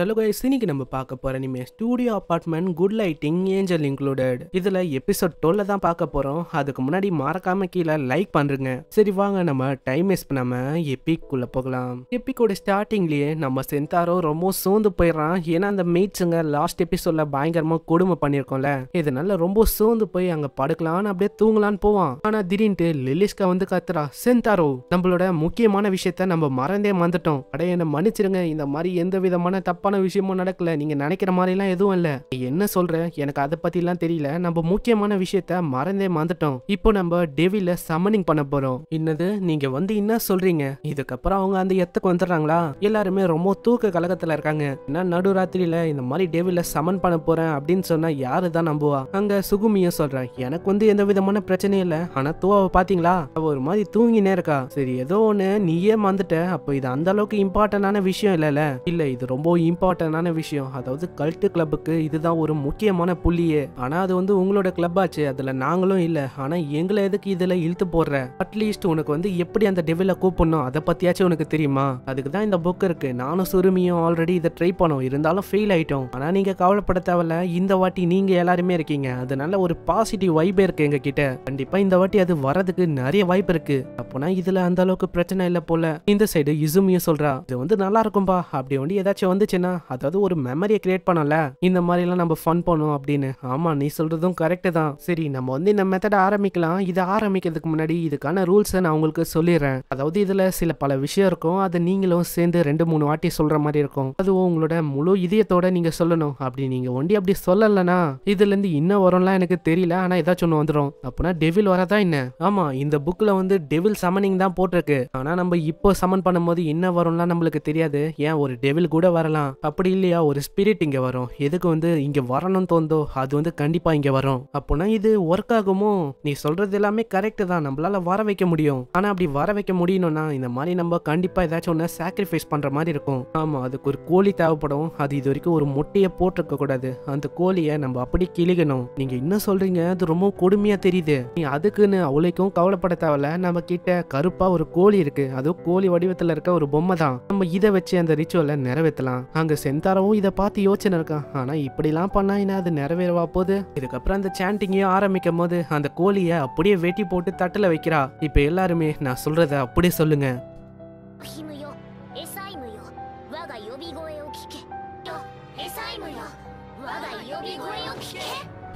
hello guys இன்னைக்கு நம்ம பார்க்க போகிற இனிமே studio apartment good lighting angel included இதில் எபிசோட் டோலில் தான் பார்க்க போகிறோம் அதுக்கு முன்னாடி மறக்காம கீழே லைக் பண்ணுறங்க சரி வாங்க நம்ம டைம் வேஸ்ட் பண்ணாமல் எப்பிக்குள்ளே போகலாம் எப்பிக்கோட ஸ்டார்டிங்லேயே நம்ம சென்தாரோ ரொம்ப சோர்ந்து போயிடுறான் ஏன்னா அந்த மீட்ஸுங்க லாஸ்ட் எபிசோடில் பயங்கரமாக கொடுமை பண்ணியிருக்கோம்ல இதனால ரொம்ப சோர்ந்து போய் அங்கே படுக்கலான்னு அப்படியே தூங்கலான்னு போவான் ஆனால் திடீர்னு லிலிஸ்கா வந்து கத்துறா சென்தாரோ நம்மளோட முக்கியமான விஷயத்த நம்ம மறந்தே மறந்துட்டோம் அடைய என்னை மன்னிச்சிருங்க இந்த மாதிரி எந்த விதமான தப்பு தப்பான விஷயமும் நடக்கல நீங்க நினைக்கிற மாதிரிலாம் எதுவும் இல்லை என்ன சொல்ற எனக்கு அதை பற்றிலாம் தெரியல நம்ம முக்கியமான விஷயத்த மறந்தே மறந்துட்டோம் இப்போ நம்ம டெவில சம்மனிங் பண்ண போறோம் என்னது நீங்க வந்து என்ன சொல்றீங்க இதுக்கப்புறம் அவங்க அந்த எத்துக்கு வந்துடுறாங்களா எல்லாருமே ரொம்ப தூக்க கழகத்துல இருக்காங்க என்ன நடுராத்திரியில இந்த மாதிரி டெவில சமன் பண்ண போறேன் அப்படின்னு சொன்னா யாரு தான் நம்புவா அங்க சுகுமியும் சொல்றேன் எனக்கு வந்து எந்த விதமான பிரச்சனையும் இல்லை ஆனா தூவாவை பார்த்தீங்களா அவள் ஒரு மாதிரி தூங்கினே இருக்கா சரி ஏதோ ஒண்ணு நீயே மறந்துட்ட அப்போ இது அந்த அளவுக்கு இம்பார்ட்டன்டான விஷயம் இல்ல இல்லை இது ரொம்ப இம்பார்ட்டண்டான விஷயம் அதாவது கல்ட்டு கிளப்புக்கு இதுதான் ஒரு முக்கியமான புள்ளியே ஆனா அது வந்து உங்களோட கிளப் ஆச்சு அதில் நாங்களும் இல்லை ஆனா எங்களை எதுக்கு இதில் இழுத்து போடுற அட்லீஸ்ட் உனக்கு வந்து எப்படி அந்த டெவில கூப்பிடணும் அதை பற்றியாச்சும் உனக்கு தெரியுமா அதுக்கு தான் இந்த புக் இருக்கு நானும் சுருமியும் ஆல்ரெடி இதை ட்ரை பண்ணோம் இருந்தாலும் ஃபெயில் ஆயிட்டோம் ஆனா நீங்க கவலைப்பட தேவையில்ல இந்த வாட்டி நீங்க எல்லாருமே இருக்கீங்க அதனால ஒரு பாசிட்டிவ் வைபே இருக்கு எங்ககிட்ட கண்டிப்பாக இந்த வாட்டி அது வரதுக்கு நிறைய வாய்ப்பு இருக்கு அப்போனா இதில் அந்த அளவுக்கு பிரச்சனை இல்லை போல இந்த சைடு இசுமியும் சொல்றா இது வந்து நல்லா இருக்கும்பா அப்படி வந்து ஏதாச்சும் வந்து ஏன்னா அதாவது ஒரு மெமரியை கிரியேட் பண்ணல இந்த மாதிரிலாம் நம்ம ஃபன் பண்ணோம் அப்படின்னு ஆமாம் நீ சொல்கிறதும் கரெக்டு தான் சரி நம்ம வந்து இந்த மெத்தடை ஆரம்பிக்கலாம் இதை ஆரம்பிக்கிறதுக்கு முன்னாடி இதுக்கான ரூல்ஸை நான் உங்களுக்கு சொல்லிடுறேன் அதாவது இதில் சில பல விஷயம் இருக்கும் அதை நீங்களும் சேர்ந்து ரெண்டு மூணு வாட்டி சொல்கிற மாதிரி இருக்கும் அதுவும் உங்களோட முழு இதயத்தோட நீங்கள் சொல்லணும் அப்படி நீங்கள் ஒண்டி அப்படி சொல்லலைன்னா இதுலேருந்து இன்னும் வரும்லாம் எனக்கு தெரியல ஆனால் ஏதாச்சும் ஒன்று வந்துடும் அப்படின்னா டெவில் வரதா என்ன ஆமாம் இந்த புக்கில் வந்து டெவில் சமனிங் தான் போட்டிருக்கு ஆனால் நம்ம இப்போ சமன் பண்ணும்போது என்ன வரும்லாம் நம்மளுக்கு தெரியாது ஏன் ஒரு டெவில் கூட வரலாம் அப்படி இல்லையா ஒரு ஸ்பிரிட் இங்கே வரும் எதுக்கு வந்து இங்கே வரணும்னு தோந்தோ அது வந்து கண்டிப்பாக இங்கே வரும் அப்போனா இது ஒர்க் ஆகுமோ நீ சொல்கிறது எல்லாமே கரெக்டு தான் நம்மளால வர வைக்க முடியும் ஆனால் அப்படி வர வைக்க முடியணும்னா இந்த மாதிரி நம்ம கண்டிப்பாக ஏதாச்சும் ஒன்று சாக்ரிஃபைஸ் பண்ணுற மாதிரி இருக்கும் ஆமாம் அதுக்கு ஒரு கோழி தேவைப்படும் அது இது வரைக்கும் ஒரு முட்டையை போட்டிருக்க கூடாது அந்த கோழியை நம்ம அப்படி கிழிக்கணும் நீங்கள் இன்னும் சொல்கிறீங்க அது ரொம்ப கொடுமையாக தெரியுது நீ அதுக்குன்னு அவளைக்கும் கவலைப்பட தேவையில்ல நம்ம கிட்ட கருப்பாக ஒரு கோழி இருக்குது அதுவும் கோழி வடிவத்தில் இருக்க ஒரு பொம்மை தான் நம்ம இதை வச்சு அந்த ரிச்சுவலை நிறைவேற்றலாம் அங்கே செந்தாரவும் இதை பார்த்து யோசனை இருக்கான் ஆனால் இப்படிலாம் பண்ணா என்ன அது நிறைவேறவா போகுது இதுக்கப்புறம் அந்த சாண்டிங்கையும் ஆரம்பிக்கும் போது அந்த கோழியை அப்படியே வெட்டி போட்டு தட்டில் வைக்கிறா இப்போ எல்லாருமே நான் சொல்கிறத அப்படியே சொல்லுங்கள்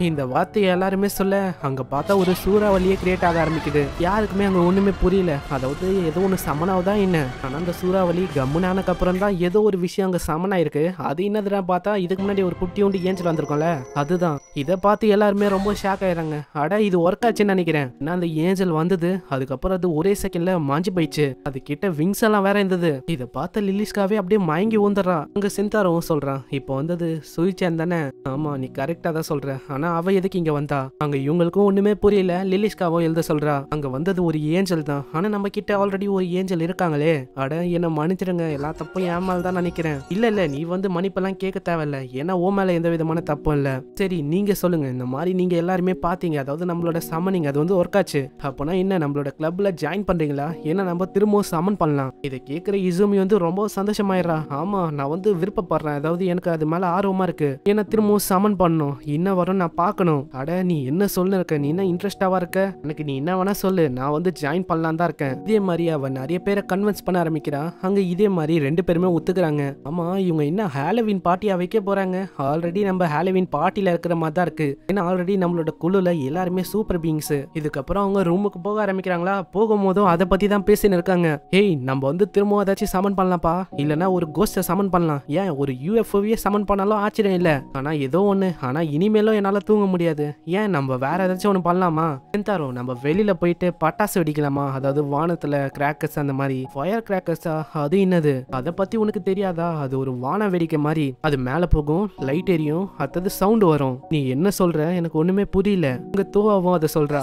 இந்த வார்த்தையை எல்லாருமே சொல்ல அங்கே பார்த்தா ஒரு சூறாவளியே கிரியேட் ஆக ஆரம்பிக்குது யாருக்குமே அங்கே ஒன்றுமே புரியல அதாவது ஏதோ ஒன்று சமனாவதா என்ன ஆனால் அந்த சூறாவளி கம்முனானக்கு அப்புறம் தான் ஏதோ ஒரு விஷயம் அங்கே சமனாயிருக்கு அது என்னதுடா பார்த்தா இதுக்கு முன்னாடி ஒரு குட்டி உண்டு ஏஞ்சல் வந்திருக்கோம்ல அதுதான் இதை பார்த்து எல்லாருமே ரொம்ப ஷாக் ஆயிடுறாங்க அட இது ஒர்க் ஆச்சுன்னு நினைக்கிறேன் ஏன்னா அந்த ஏஞ்சல் வந்தது அதுக்கப்புறம் அது ஒரே செகண்ட்ல மாஞ்சி போயிடுச்சு அது கிட்ட விங்ஸ் எல்லாம் வேற இருந்தது இதை பார்த்த லிலிஸ்காவே அப்படியே மயங்கி ஊந்துறான் அங்கே சிந்தாரவும் சொல்றான் இப்போ வந்தது சுயிச்சேன் தானே ஆமா நீ கரெக்டாக தான் சொல்ற ஆனா அவ எதுக்கு இங்க வந்தா அங்க இவங்களுக்கும் ஒண்ணுமே புரியல லிலிஷ்காவோ எழுத சொல்றா அங்க வந்தது ஒரு ஏஞ்சல் தான் ஆனா நம்ம கிட்ட ஆல்ரெடி ஒரு ஏஞ்சல் இருக்காங்களே அட என்ன மன்னிச்சிருங்க எல்லா தப்பும் ஏமால் தான் நினைக்கிறேன் இல்ல இல்ல நீ வந்து மன்னிப்பெல்லாம் கேட்க தேவையில்ல ஏன்னா ஓ மேல எந்த விதமான தப்பும் இல்ல சரி நீங்க சொல்லுங்க இந்த மாதிரி நீங்க எல்லாருமே பாத்தீங்க அதாவது நம்மளோட சமனிங் அது வந்து ஒர்க் ஆச்சு அப்பனா என்ன நம்மளோட கிளப்ல ஜாயின் பண்றீங்களா ஏன்னா நம்ம திரும்பவும் சமன் பண்ணலாம் இதை கேட்குற இசுமி வந்து ரொம்ப சந்தோஷமாயிடுறா ஆமா நான் வந்து விருப்பப்படுறேன் அதாவது எனக்கு அது மேல ஆர்வமா இருக்கு ஏன்னா திரும்பவும் சமன் பண்ணும் என்ன வரும் நான் பார்க்கணும் அட நீ என்ன சொல்ல இருக்க நீ என்ன இன்ட்ரெஸ்டாவா இருக்க எனக்கு நீ என்ன வேணா சொல்லு நான் வந்து ஜாயின் பண்ணலாம் தான் இருக்கேன் இதே மாதிரி அவன் நிறைய பேரை கன்வின்ஸ் பண்ண ஆரம்பிக்கிறான் அங்க இதே மாதிரி ரெண்டு பேருமே ஒத்துக்கிறாங்க ஆமா இவங்க என்ன ஹாலவின் பார்ட்டியா வைக்க போறாங்க ஆல்ரெடி நம்ம ஹாலவின் பார்ட்டில இருக்கிற மாதிரி தான் இருக்கு ஏன்னா ஆல்ரெடி நம்மளோட குழுல எல்லாருமே சூப்பர் பீங்ஸ் இதுக்கப்புறம் அவங்க ரூமுக்கு போக ஆரம்பிக்கிறாங்களா போகும்போதும் அதை பத்தி தான் பேசினு இருக்காங்க ஏய் நம்ம வந்து திரும்பவும் ஏதாச்சும் சமன் பண்ணலாம்ப்பா இல்லனா ஒரு கோஸ்ட சமன் பண்ணலாம் ஏன் ஒரு யூஎஃப்ஓவியே சமன் பண்ணாலும் ஆச்சரியம் இல்ல ஆனா ஏதோ ஒண்ணு ஆனா இனிமேலும் என்னால தூங்க முடியாது ஏன் நம்ம வேற ஏதாச்சும் ஒன்று பண்ணலாமா சென்தாரோ நம்ம வெளியில போயிட்டு பட்டாசு வெடிக்கலாமா அதாவது வானத்துல கிராக்கர்ஸ் அந்த மாதிரி ஃபயர் கிராக்கர்ஸா அது என்னது அதை பத்தி உனக்கு தெரியாதா அது ஒரு வான வேடிக்கை மாதிரி அது மேல போகும் லைட் எரியும் அடுத்தது சவுண்ட் வரும் நீ என்ன சொல்ற எனக்கு ஒண்ணுமே புரியல உங்க தூவாவும் அதை சொல்றா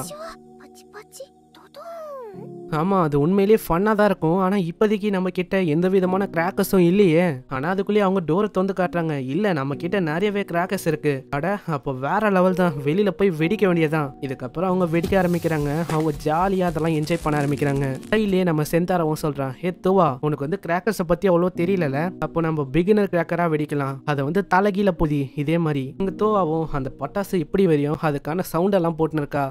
ஆமாம் அது உண்மையிலேயே ஃபன்னாக தான் இருக்கும் ஆனால் இப்போதைக்கு நம்ம கிட்ட எந்த விதமான கிராக்கர்ஸும் இல்லையே ஆனால் அதுக்குள்ளேயே அவங்க டோரை தந்து காட்டுறாங்க இல்லை நம்ம கிட்ட நிறையவே கிராக்கர்ஸ் இருக்கு அட அப்போ வேற லெவல் தான் வெளியில் போய் வெடிக்க வேண்டியதான் இதுக்கப்புறம் அவங்க வெடிக்க ஆரம்பிக்கிறாங்க அவங்க ஜாலியாக அதெல்லாம் என்ஜாய் பண்ண ஆரம்பிக்கிறாங்க கையிலேயே நம்ம செந்தாரவும் சொல்கிறான் ஏ துவா உனக்கு வந்து கிராக்கர்ஸை பற்றி அவ்வளோ தெரியல அப்போ நம்ம பிகினர் கிராக்கராக வெடிக்கலாம் அதை வந்து தலைகீழ புதி இதே மாதிரி இங்கே தோவாவும் அந்த பட்டாசு இப்படி வரையும் அதுக்கான சவுண்டெல்லாம் போட்டுன்னு இருக்கா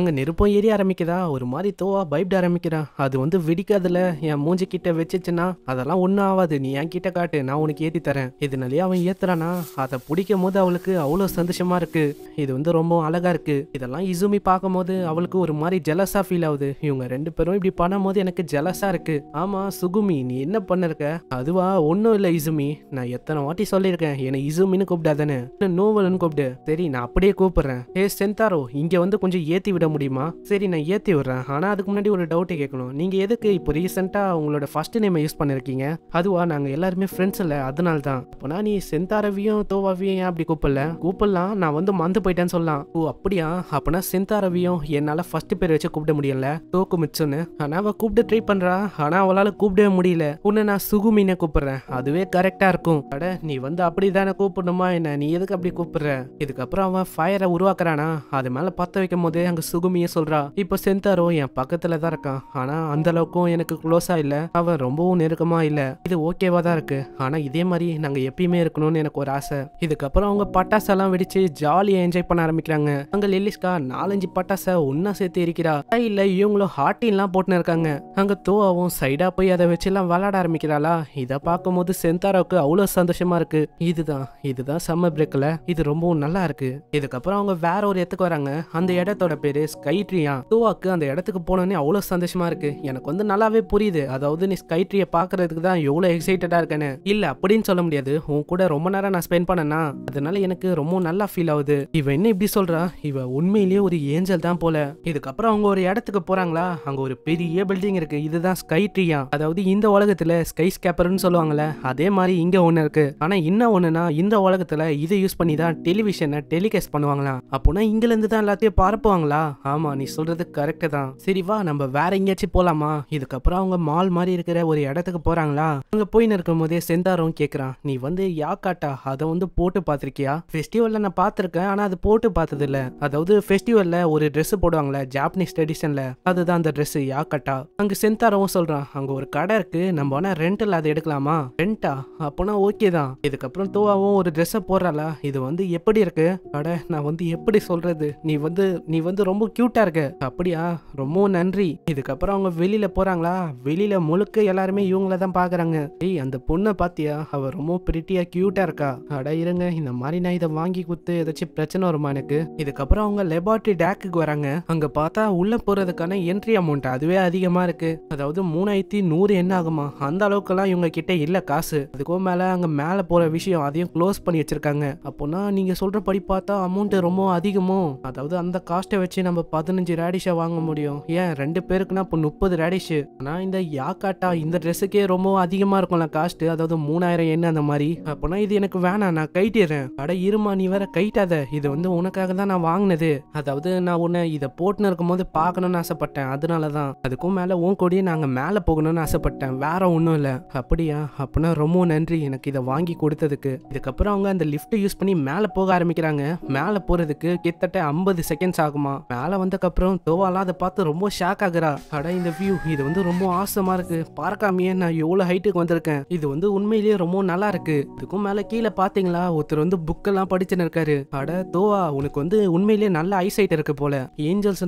அங்கே நெருப்பம் ஏறி ஆரம்பிக்குதா ஒரு மாதிரி தோவா பைப்ட ஆரம்பிக்கிறா அது வந்து வெடிக்காதுல என் மூஞ்சி கிட்ட வச்சுச்சுன்னா அதெல்லாம் ஒன்றும் ஆகாது நீ என் கிட்ட காட்டு நான் உனக்கு ஏற்றி தரேன் இதனாலேயே அவன் ஏத்துறானா அதை பிடிக்கும் போது அவளுக்கு அவ்வளோ சந்தோஷமா இருக்கு இது வந்து ரொம்ப அழகா இருக்கு இதெல்லாம் இசுமி பார்க்கும் போது அவளுக்கு ஒரு மாதிரி ஜெலஸா ஃபீல் ஆகுது இவங்க ரெண்டு பேரும் இப்படி பண்ணும் போது எனக்கு ஜெலஸா இருக்கு ஆமா சுகுமி நீ என்ன பண்ணிருக்க அதுவா ஒன்றும் இல்லை இசுமி நான் எத்தனை வாட்டி சொல்லியிருக்கேன் என்னை இசுமின்னு கூப்பிடாதானே நோவலுன்னு கூப்பிடு சரி நான் அப்படியே கூப்பிடுறேன் ஏ சென்தாரோ இங்க வந்து கொஞ்சம் ஏத்தி விட முடியுமா சரி நான் ஏற்றி விடுறேன் ஆனால் அதுக்கு முன்னாடி ஒரு டவுட்டை கேட்கணும் நீங்கள் எதுக்கு இப்போ ரீசெண்டாக உங்களோட ஃபர்ஸ்ட் நேமை யூஸ் பண்ணியிருக்கீங்க அதுவா நாங்கள் எல்லாருமே ஃப்ரெண்ட்ஸ் இல்லை அதனால தான் நான் நீ செந்தாரவியும் தோவாவியும் ஏன் அப்படி கூப்பிடல கூப்பிடலாம் நான் வந்து மந்து போயிட்டேன்னு சொல்லலாம் ஓ அப்படியா அப்போனா செந்தாரவியும் என்னால் ஃபர்ஸ்ட் பேர் வச்சு கூப்பிட முடியல தோக்கு மிச்சம்னு ஆனால் அவள் கூப்பிட்டு ட்ரை பண்ணுறா ஆனால் அவளால் கூப்பிடவே முடியல உன்னை நான் சுகுமின்னு கூப்பிட்றேன் அதுவே கரெக்டாக இருக்கும் அட நீ வந்து அப்படி தானே கூப்பிடணுமா என்ன நீ எதுக்கு அப்படி கூப்பிடுற இதுக்கப்புறம் அவன் ஃபயரை உருவாக்குறானா அது மேலே பற்ற வைக்கும் போதே அங்கே சுகுமிய சொல்றா இப்போ சென்தாரோ என் பக்கத்துல தான் இருக்கான் ஆனா அந்த அளவுக்கும் எனக்கு க்ளோஸா இல்ல அவன் ரொம்பவும் நெருக்கமா இல்ல இது ஓகேவா தான் இருக்கு ஆனா இதே மாதிரி நாங்க எப்பயுமே இருக்கணும்னு எனக்கு ஒரு ஆசை இதுக்கப்புறம் அவங்க பட்டாசெல்லாம் வெடிச்சு ஜாலியா என்ஜாய் பண்ண ஆரம்பிக்கிறாங்க அங்க லில்லிஸ்கா நாலஞ்சு பட்டாசை ஒன்னா சேர்த்து இருக்கிறா இல்ல இவங்களும் ஹாட்டின்லாம் போட்டுன்னு இருக்காங்க அங்க தோவாவும் சைடா போய் அதை வச்சு எல்லாம் விளாட ஆரம்பிக்கிறாளா இதை பார்க்கும்போது சென்தாராவுக்கு அவ்வளோ சந்தோஷமா இருக்கு இதுதான் இதுதான் சம்மர் பிரேக்ல இது ரொம்பவும் நல்லா இருக்கு இதுக்கப்புறம் அவங்க வேற ஒரு இடத்துக்கு வராங்க அந்த இடத்தோட பேரு பேர் ஸ்கை ட்ரீயா துவாக்கு அந்த இடத்துக்கு போனோடனே அவ்வளோ சந்தோஷமா இருக்கு எனக்கு வந்து நல்லாவே புரியுது அதாவது நீ ஸ்கை ட்ரீயை பார்க்கறதுக்கு தான் எவ்வளோ எக்ஸைட்டடா இருக்கேன்னு இல்லை அப்படின்னு சொல்ல முடியாது உன் கூட ரொம்ப நேரம் நான் ஸ்பெண்ட் பண்ணனா அதனால எனக்கு ரொம்ப நல்லா ஃபீல் ஆகுது இவ என்ன இப்படி சொல்றா இவ உண்மையிலேயே ஒரு ஏஞ்சல் தான் போல இதுக்கப்புறம் அவங்க ஒரு இடத்துக்கு போறாங்களா அங்க ஒரு பெரிய பில்டிங் இருக்கு இதுதான் ஸ்கை ட்ரீயா அதாவது இந்த உலகத்துல ஸ்கை ஸ்கேப்பர்னு சொல்லுவாங்கல்ல அதே மாதிரி இங்க ஒன்று இருக்கு ஆனா என்ன ஒண்ணுனா இந்த உலகத்துல இதை யூஸ் பண்ணி தான் டெலிவிஷனை டெலிகாஸ்ட் பண்ணுவாங்களாம் அப்போனா இருந்து தான் எல்லாத்தையும் பரப்புவாங்களா ஆமா நீ சொல்றது கரெக்ட் தான் சரி வா நம்ம வேற எங்கேயாச்சும் போலாமா இதுக்கப்புறம் அவங்க மால் மாதிரி இருக்கிற ஒரு இடத்துக்கு போறாங்களா அங்க போயின்னு நிற்கும் போதே செந்தாரம் கேக்குறான் நீ வந்து யாக்காட்டா அதை வந்து போட்டு பார்த்திருக்கியா ஃபெஸ்டிவல்ல நான் பார்த்திருக்கேன் ஆனா அது போட்டு பார்த்தது இல்ல அதாவது ஃபெஸ்டிவல்ல ஒரு ட்ரெஸ் போடுவாங்களே ஜாப்பனீஸ் ட்ரெடிஷன்ல அதுதான் அந்த ட்ரெஸ் யாக்காட்டா அங்க செந்தாரவும் சொல்றான் அங்க ஒரு கடை இருக்கு நம்ம ஆனா ரெண்டில் அதை எடுக்கலாமா ரெண்டா அப்போனா ஓகே தான் இதுக்கப்புறம் தோவாவும் ஒரு ட்ரெஸ்ஸை போடுறாளா இது வந்து எப்படி இருக்கு கடை நான் வந்து எப்படி சொல்றது நீ வந்து நீ வந்து ரொம்ப ரொம்ப க்யூட்டாக இருக்கு அப்படியா ரொம்ப நன்றி இதுக்கப்புறம் அவங்க வெளியில் போகிறாங்களா வெளியில் முழுக்க எல்லாருமே இவங்கள தான் பார்க்குறாங்க ஏய் அந்த பொண்ணை பார்த்தியா அவள் ரொம்ப பிரிட்டியாக க்யூட்டாக இருக்கா அட இருங்க இந்த மாதிரி நான் இதை வாங்கி கொடுத்து ஏதாச்சும் பிரச்சனை வருமா எனக்கு இதுக்கப்புறம் அவங்க லெபார்டரி டேக்குக்கு வராங்க அங்கே பார்த்தா உள்ளே போகிறதுக்கான என்ட்ரி அமௌண்ட் அதுவே அதிகமாக இருக்குது அதாவது மூணாயிரத்தி நூறு என்ன ஆகுமா அந்த எல்லாம் இவங்க கிட்ட இல்லை காசு அதுக்கும் மேலே அங்கே மேலே போகிற விஷயம் அதையும் க்ளோஸ் பண்ணி வச்சுருக்காங்க அப்போனா நீங்கள் சொல்றபடி பார்த்தா அமௌண்ட் ரொம்ப அதிகமோ அதாவது அந்த காஸ்ட்டை வச்சு நம்ம பதினஞ்சு ரேடிஷை வாங்க முடியும் ஏன் ரெண்டு பேருக்குன்னா இப்போ முப்பது ரேடிஷு ஆனால் இந்த யாக்காட்டா இந்த ட்ரெஸ்ஸுக்கே ரொம்ப அதிகமாக இருக்கும்ல காஸ்ட் அதாவது மூணாயிரம் என்ன அந்த மாதிரி அப்போனா இது எனக்கு வேணாம் நான் கைட்டிடுறேன் அட இருமா நீ வேற கைட்டாத இது வந்து உனக்காக தான் நான் வாங்கினது அதாவது நான் உன்னை இதை போட்டுன்னு இருக்கும்போது பார்க்கணும்னு ஆசைப்பட்டேன் அதனால தான் அதுக்கும் மேலே உன் கொடியே நாங்கள் மேலே போகணும்னு ஆசைப்பட்டேன் வேற ஒன்றும் இல்லை அப்படியா அப்படின்னா ரொம்ப நன்றி எனக்கு இதை வாங்கி கொடுத்ததுக்கு இதுக்கப்புறம் அவங்க அந்த லிஃப்ட்டை யூஸ் பண்ணி மேலே போக ஆரம்பிக்கிறாங்க மேலே போகிறதுக்கு கிட்டத்தட்ட ஐம்பது செகண்ட்ஸ் ஆகுமா மேலே வந்ததுக்கப்புறம் டோவாலாம் அதை பார்த்து ரொம்ப ஷாக் ஆகுறா அட இந்த வியூ இது வந்து ரொம்ப ஆசமா இருக்கு பார்க்காமையே நான் எவ்வளோ ஹைட்டுக்கு வந்திருக்கேன் இது வந்து உண்மையிலேயே ரொம்ப நல்லா இருக்கு இதுக்கும் மேலே கீழே பார்த்தீங்களா ஒருத்தர் வந்து புக்கெல்லாம் படிச்சுன்னு இருக்காரு அட தோவா உனக்கு வந்து உண்மையிலேயே நல்ல ஐசைட் இருக்கு போல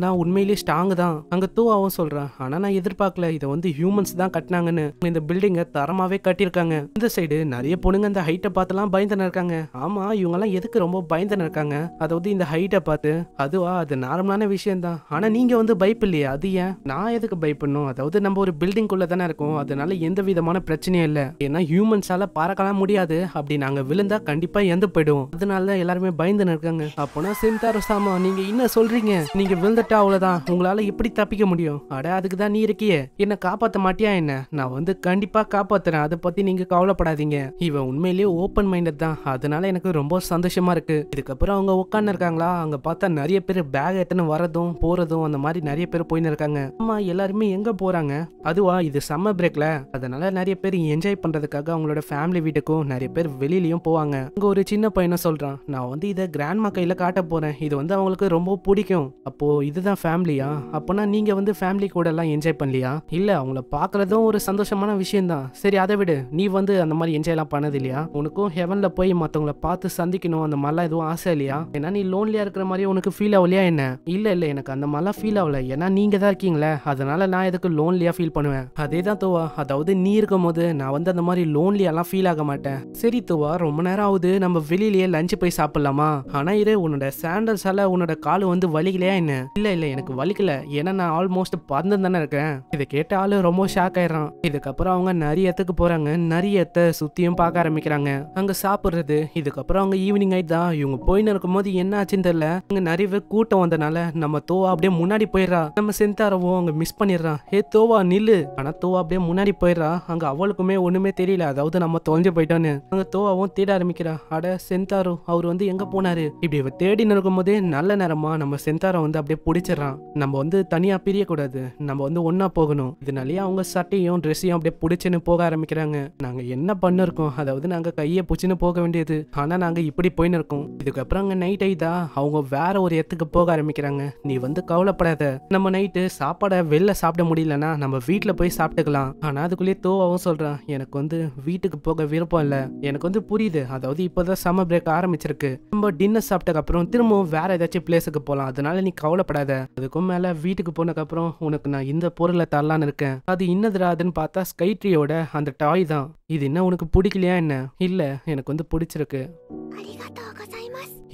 தான் உண்மையிலேயே ஸ்ட்ராங் தான் அங்கே தோவாவும் சொல்கிறான் ஆனால் நான் எதிர்பார்க்கல இதை வந்து ஹியூமன்ஸ் தான் கட்டினாங்கன்னு இந்த பில்டிங்கை தரமாகவே கட்டியிருக்காங்க இந்த சைடு நிறைய பொண்ணுங்க இந்த ஹைட்டை பார்த்துலாம் பயந்துன்னு இருக்காங்க ஆமாம் இவங்கெல்லாம் எதுக்கு ரொம்ப பயந்துன்னு இருக்காங்க அதை வந்து இந்த ஹைட்டை பார்த்து அதுவா அது நார்மலான சரியான விஷயம் தான் ஆனா நீங்க வந்து பயப்பில்லையே அது ஏன் நான் எதுக்கு பயப்படணும் அதாவது நம்ம ஒரு பில்டிங்குள்ள தானே இருக்கோம் அதனால எந்த விதமான பிரச்சனையும் இல்லை ஏன்னா ஹியூமன்ஸால பறக்கலாம் முடியாது அப்படி நாங்க விழுந்தா கண்டிப்பா எந்த போயிடுவோம் அதனால தான் எல்லாருமே பயந்து இருக்காங்க அப்போனா சிம்தா ரசாமா நீங்க என்ன சொல்றீங்க நீங்க விழுந்துட்டா அவ்வளவுதான் உங்களால எப்படி தப்பிக்க முடியும் அட அதுக்கு தான் நீ இருக்கியே என்ன காப்பாத்த மாட்டியா என்ன நான் வந்து கண்டிப்பா காப்பாத்துறேன் அதை பத்தி நீங்க கவலைப்படாதீங்க இவன் உண்மையிலேயே ஓப்பன் மைண்டட் தான் அதனால எனக்கு ரொம்ப சந்தோஷமா இருக்கு இதுக்கப்புறம் அவங்க உட்காந்து இருக்காங்களா அங்க பார்த்தா நிறைய பேர் பேக் எத்தனை வரதும் போறதும் அந்த மாதிரி நிறைய பேர் போயின்னு இருக்காங்க அம்மா எல்லாருமே எங்க போறாங்க அதுவா இது சம்மர் பிரேக்ல அதனால நிறைய பேர் என்ஜாய் பண்றதுக்காக அவங்களோட ஃபேமிலி வீட்டுக்கும் நிறைய பேர் வெளியிலையும் போவாங்க அங்க ஒரு சின்ன பையனை சொல்றான் நான் வந்து இதை கிராண்ட்மா கையில காட்ட போறேன் இது வந்து அவங்களுக்கு ரொம்ப பிடிக்கும் அப்போ இதுதான் ஃபேமிலியா அப்பனா நீங்க வந்து ஃபேமிலி கூட எல்லாம் என்ஜாய் பண்ணலையா இல்லை அவங்கள பாக்குறதும் ஒரு சந்தோஷமான விஷயம்தான் சரி அதை விடு நீ வந்து அந்த மாதிரி என்ஜாய் எல்லாம் பண்ணது இல்லையா உனக்கும் ஹெவன்ல போய் மற்றவங்கள பார்த்து சந்திக்கணும் அந்த மாதிரிலாம் எதுவும் ஆசை இல்லையா ஏன்னா நீ லோன்லியா இருக்கிற மாதிரி உனக்கு ஃபீல் ஆகலையா என்ன இல்ல இல்லை இல்லை எனக்கு அந்த மாதிரிலாம் ஃபீல் ஆகல ஏன்னா நீங்கள் தான் இருக்கீங்களே அதனால் நான் எதுக்கு லோன்லியாக ஃபீல் பண்ணுவேன் அதே தான் தோவா அதாவது நீ இருக்கும் போது நான் வந்து அந்த மாதிரி லோன்லியெல்லாம் ஃபீல் ஆக மாட்டேன் சரி தோவா ரொம்ப நேரம் ஆகுது நம்ம வெளியிலேயே லஞ்சு போய் சாப்பிட்லாமா ஆனால் இரு உன்னோட சாண்டல்ஸால் உன்னோட கால் வந்து வலிக்கலையா என்ன இல்லை இல்லை எனக்கு வலிக்கல ஏன்னா நான் ஆல்மோஸ்ட் பறந்து தானே இருக்கேன் இதை கேட்ட ஆள் ரொம்ப ஷாக் ஆயிடறான் இதுக்கப்புறம் அவங்க நிறைய இடத்துக்கு போகிறாங்க நிறைய இடத்த சுற்றியும் பார்க்க ஆரம்பிக்கிறாங்க அங்கே சாப்பிட்றது இதுக்கப்புறம் அவங்க ஈவினிங் ஆகிட்டு தான் இவங்க போயின்னு இருக்கும்போது என்ன ஆச்சுன்னு தெரியல அங்கே நிறைய கூட்டம் வந்தனால நம்ம தோவா அப்படியே முன்னாடி போயிடுறா நம்ம சென்தாரவும் அங்க மிஸ் பண்ணிடுறான் ஏ தோவா நில்லு ஆனா தோவா அப்படியே முன்னாடி போயிடுறா அங்க அவளுக்குமே ஒண்ணுமே தெரியல அதாவது நம்ம தொலைஞ்சு போயிட்டோன்னு அங்க தோவாவும் தேட ஆரம்பிக்கிறா அட சென்தாரோ அவர் வந்து எங்க போனாரு இப்படி தேடி நிற்கும் போதே நல்ல நேரமா நம்ம சென்தாரோ வந்து அப்படியே பிடிச்சிடறான் நம்ம வந்து தனியா பிரியக்கூடாது நம்ம வந்து ஒன்னா போகணும் இதனாலேயே அவங்க சட்டையும் ட்ரெஸ்ஸையும் அப்படியே பிடிச்சின்னு போக ஆரம்பிக்கிறாங்க நாங்க என்ன பண்ணிருக்கோம் அதாவது நாங்க கையை பிடிச்சின்னு போக வேண்டியது ஆனா நாங்க இப்படி போயின்னு இருக்கோம் இதுக்கப்புறம் அங்க நைட் ஆயிதா அவங்க வேற ஒரு இடத்துக்கு போக ஆரம்பிக்கிறாங்க சொல்கிறாங்க நீ வந்து கவலைப்படாத நம்ம நைட்டு சாப்பாடை வெளில சாப்பிட முடியலன்னா நம்ம வீட்டில் போய் சாப்பிட்டுக்கலாம் ஆனால் அதுக்குள்ளேயே தோவாவும் சொல்கிறான் எனக்கு வந்து வீட்டுக்கு போக விருப்பம் இல்லை எனக்கு வந்து புரியுது அதாவது இப்போதான் சம்மர் பிரேக் ஆரம்பிச்சிருக்கு நம்ம டின்னர் சாப்பிட்டக்கு அப்புறம் திரும்பவும் வேற ஏதாச்சும் பிளேஸுக்கு போகலாம் அதனால நீ கவலைப்படாத அதுக்கும் மேலே வீட்டுக்கு போனதுக்கப்புறம் உனக்கு நான் இந்த பொருளை தரலான்னு இருக்கேன் அது இன்னதுராதுன்னு பார்த்தா ஸ்கைட்ரியோட அந்த டாய் தான் இது என்ன உனக்கு பிடிக்கலையா என்ன இல்லை எனக்கு வந்து பிடிச்சிருக்கு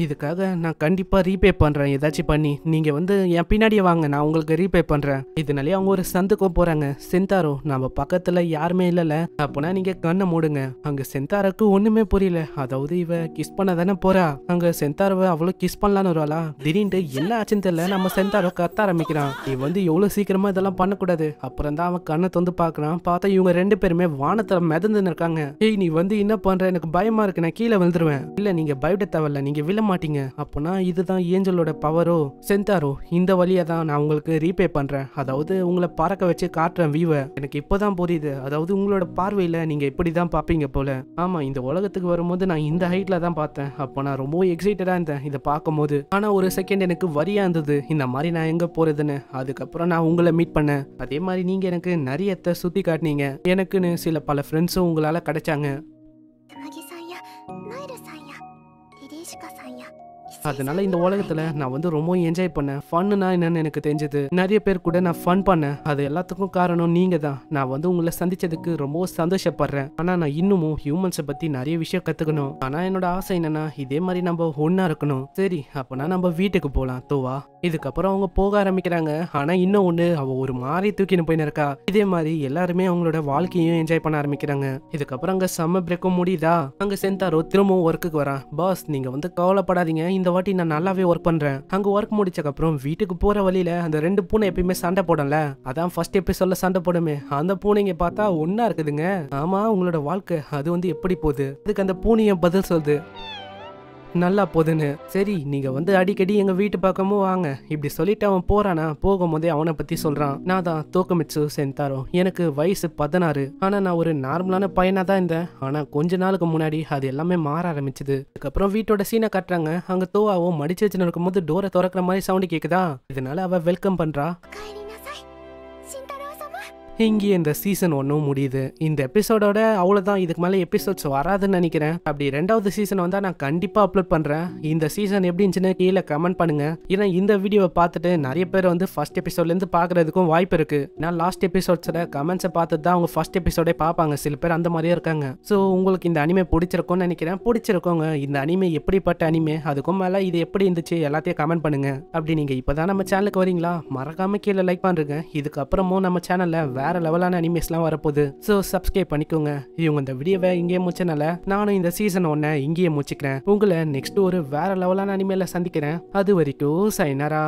இதுக்காக நான் கண்டிப்பாக ரீபே பண்ணுறேன் ஏதாச்சும் பண்ணி நீங்கள் வந்து என் பின்னாடியே வாங்க நான் உங்களுக்கு ரீபே பண்ணுறேன் இதனாலே அவங்க ஒரு சந்துக்கும் போகிறாங்க செந்தாரோ நம்ம பக்கத்தில் யாருமே இல்லைல்ல அப்போனா நீங்கள் கண்ணை மூடுங்க அங்கே செந்தாராக்கு ஒன்றுமே புரியல அதாவது இவ கிஸ் பண்ண தானே போகிறா அங்கே செந்தாரவை அவ்வளோ கிஸ் பண்ணலான்னு வருவாளா திடீர்னு என்ன ஆச்சுன்னு தெரியல நம்ம செந்தாரோ கத்த ஆரம்பிக்கிறான் இவன் வந்து எவ்வளோ சீக்கிரமாக இதெல்லாம் பண்ணக்கூடாது அப்புறம் தான் அவன் கண்ணை தொந்து பார்க்குறான் பார்த்தா இவங்க ரெண்டு பேருமே வானத்தில் மிதந்துன்னு இருக்காங்க ஏய் நீ வந்து என்ன பண்ணுற எனக்கு பயமாக இருக்கு நான் கீழே விழுந்துருவேன் இல்லை நீங்கள் பயப்பட தேவையில்ல நீங்கள் விழ மாட்டீங்க அப்போனா இதுதான் ஏஞ்சலோட பவரோ சென்தாரோ இந்த வழியை தான் நான் உங்களுக்கு ரீபே பண்ணுறேன் அதாவது உங்களை பறக்க வச்சு காட்டுறேன் வீவை எனக்கு இப்போதான் புரியுது அதாவது உங்களோட பார்வையில் நீங்கள் இப்படி தான் பார்ப்பீங்க போல ஆமாம் இந்த உலகத்துக்கு வரும்போது நான் இந்த ஹைட்டில் தான் பார்த்தேன் அப்போ நான் ரொம்ப எக்ஸைட்டடாக இருந்தேன் இதை பார்க்கும்போது ஆனால் ஒரு செகண்ட் எனக்கு வரியாக இருந்தது இந்த மாதிரி நான் எங்கே போகிறதுன்னு அதுக்கப்புறம் நான் உங்களை மீட் பண்ணேன் அதே மாதிரி நீங்கள் எனக்கு நிறைய சுற்றி காட்டினீங்க எனக்குன்னு சில பல ஃப்ரெண்ட்ஸும் உங்களால் கிடைச்சாங்க அதனால இந்த உலகத்துல நான் வந்து ரொம்ப என்ஜாய் பண்ணேன் ஃபன்னுனா என்னன்னு எனக்கு தெரிஞ்சது நிறைய பேர் கூட நான் ஃபன் பண்ணேன் அது எல்லாத்துக்கும் காரணம் நீங்க தான் நான் வந்து உங்களை சந்திச்சதுக்கு ரொம்ப சந்தோஷப்படுறேன் ஆனா நான் இன்னமும் ஹியூமன்ஸை பத்தி நிறைய விஷயம் கத்துக்கணும் ஆனா என்னோட ஆசை என்னன்னா இதே மாதிரி நம்ம ஒன்னா இருக்கணும் சரி அப்பனா நம்ம வீட்டுக்கு போலாம் தோவா இதுக்கப்புறம் அவங்க போக ஆரம்பிக்கிறாங்க ஆனா இன்னும் ஒண்ணு அவ ஒரு மாதிரி தூக்கின்னு போயின்னு இருக்கா இதே மாதிரி எல்லாருமே அவங்களோட வாழ்க்கையும் என்ஜாய் பண்ண ஆரம்பிக்கிறாங்க இதுக்கப்புறம் அங்க செம்ம பிரேக்கும் முடியுதா அங்க சென்தாரோ திரும்பவும் ஒர்க்குக்கு வரான் பாஸ் நீங்க வந்து கவலைப்படாதீங்க இந்த வாட்டி நான் நல்லாவே ஒர்க் பண்றேன் அங்க ஒர்க் அப்புறம் வீட்டுக்கு போற வழியில அந்த ரெண்டு பூனை எப்பயுமே சண்டை போடும்ல அதான் ஃபர்ஸ்ட் எபிசோட்ல சண்டை போடுமே அந்த பூனைங்க பார்த்தா ஒன்னா இருக்குதுங்க ஆமா உங்களோட வாழ்க்கை அது வந்து எப்படி போகுது அதுக்கு அந்த பூனையும் பதில் சொல்லுது நல்லா போதுன்னு சரி நீங்கள் வந்து அடிக்கடி எங்கள் வீட்டு பக்கமும் வாங்க இப்படி சொல்லிட்டு அவன் போறானா போகும்போதே அவனை பற்றி சொல்கிறான் நான் தான் தோக்கமிச்சு சென்தாரோ எனக்கு வயசு பதினாறு ஆனால் நான் ஒரு நார்மலான பையனாக தான் இருந்தேன் ஆனால் கொஞ்ச நாளுக்கு முன்னாடி அது எல்லாமே மாற ஆரம்பிச்சது அதுக்கப்புறம் வீட்டோட சீனை காட்டுறாங்க அங்கே தோவாவும் மடிச்சு வச்சுன்னு போது டோரை திறக்கிற மாதிரி சவுண்டு கேட்குதா இதனால அவள் வெல்கம் பண்ணுறா இங்கே இந்த சீசன் ஒன்றும் முடியுது இந்த எபிசோடோட அவ்வளோதான் இதுக்கு மேலே எபிசோட்ஸ் வராதுன்னு நினைக்கிறேன் அப்படி ரெண்டாவது சீசன் வந்தால் நான் கண்டிப்பாக அப்லோட் பண்ணுறேன் இந்த சீசன் எப்படி இருந்துச்சுன்னு கீழே கமெண்ட் பண்ணுங்கள் ஏன்னா இந்த வீடியோவை பார்த்துட்டு நிறைய பேர் வந்து ஃபர்ஸ்ட் எபிசோட்லேருந்து பார்க்குறதுக்கும் வாய்ப்பு இருக்குது நான் லாஸ்ட் எபிசோட்ஸோட கமெண்ட்ஸை பார்த்து தான் அவங்க ஃபர்ஸ்ட் எபிசோடே பார்ப்பாங்க சில பேர் அந்த மாதிரியே இருக்காங்க ஸோ உங்களுக்கு இந்த அனிமே பிடிச்சிருக்கும்னு நினைக்கிறேன் பிடிச்சிருக்கோங்க இந்த அனிமே எப்படிப்பட்ட அனிமே அதுக்கும் மேலே இது எப்படி இருந்துச்சு எல்லாத்தையும் கமெண்ட் பண்ணுங்க அப்படி நீங்கள் இப்போ தான் நம்ம சேனலுக்கு வரீங்களா மறக்காமல் கீழே லைக் பண்ணுறேங்க இதுக்கப்புறமும் நம்ம சேனலில் வேறு வேறு லெவலான அனிமேஸ்லாம் வரப்போகுது ஸோ சப்ஸ்கிரைப் பண்ணிக்கோங்க இவங்க இந்த வீடியோவை இங்கேயே முடிச்சனால நானும் இந்த சீசன் ஒன்றை இங்கேயே முடிச்சுக்கிறேன் உங்களை நெக்ஸ்ட் ஒரு வேறு லெவலான அனிமேல சந்திக்கிறேன் அது வரைக்கும் சைனரா